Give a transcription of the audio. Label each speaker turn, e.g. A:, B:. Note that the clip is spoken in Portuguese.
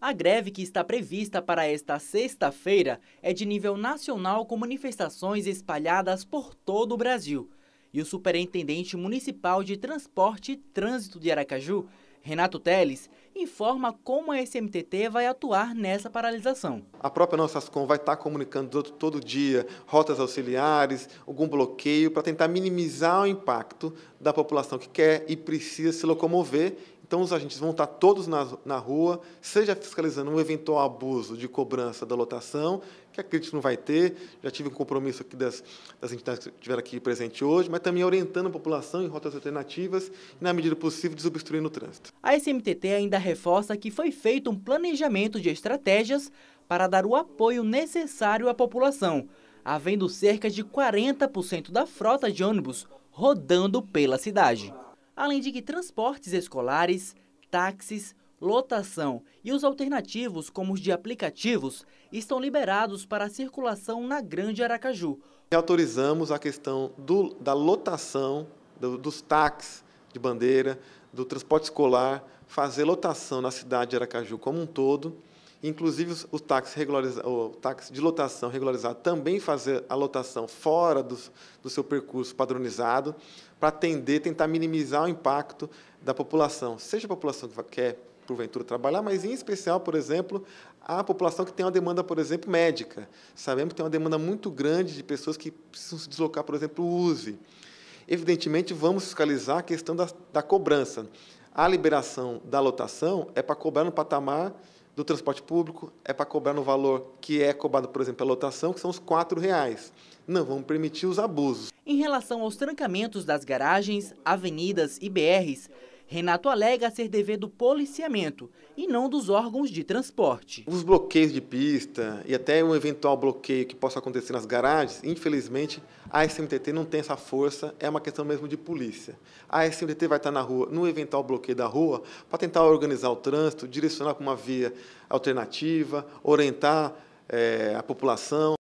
A: A greve que está prevista para esta sexta-feira é de nível nacional com manifestações espalhadas por todo o Brasil. E o Superintendente Municipal de Transporte e Trânsito de Aracaju, Renato Teles, informa como a SMTT vai atuar nessa paralisação.
B: A própria nossa Ascom vai estar comunicando todo dia rotas auxiliares, algum bloqueio para tentar minimizar o impacto da população que quer e precisa se locomover então, os agentes vão estar todos na, na rua, seja fiscalizando um eventual abuso de cobrança da lotação, que a crítica não vai ter, já tive um compromisso aqui das, das entidades que estiveram aqui presente hoje, mas também orientando a população em rotas alternativas e, na medida possível, desobstruindo o trânsito.
A: A SMTT ainda reforça que foi feito um planejamento de estratégias para dar o apoio necessário à população, havendo cerca de 40% da frota de ônibus rodando pela cidade além de que transportes escolares, táxis, lotação e os alternativos, como os de aplicativos, estão liberados para a circulação na Grande
B: Aracaju. Autorizamos a questão do, da lotação do, dos táxis de bandeira, do transporte escolar, fazer lotação na cidade de Aracaju como um todo. Inclusive, o táxi, o táxi de lotação regularizado também fazer a lotação fora do, do seu percurso padronizado para atender, tentar minimizar o impacto da população, seja a população que quer, é, porventura, trabalhar, mas, em especial, por exemplo, a população que tem uma demanda, por exemplo, médica. Sabemos que tem uma demanda muito grande de pessoas que precisam se deslocar, por exemplo, o USE. Evidentemente, vamos fiscalizar a questão da, da cobrança. A liberação da lotação é para cobrar no patamar do transporte público é para cobrar no valor que é cobrado, por exemplo, pela lotação, que são os R$ reais. Não vamos permitir os abusos.
A: Em relação aos trancamentos das garagens, avenidas e BRs, Renato alega ser dever do policiamento e não dos órgãos
B: de transporte. Os bloqueios de pista e até um eventual bloqueio que possa acontecer nas garagens, infelizmente, a SMTT não tem essa força, é uma questão mesmo de polícia. A SMTT vai estar na rua, no eventual bloqueio da rua, para tentar organizar o trânsito, direcionar para uma via alternativa, orientar é, a população.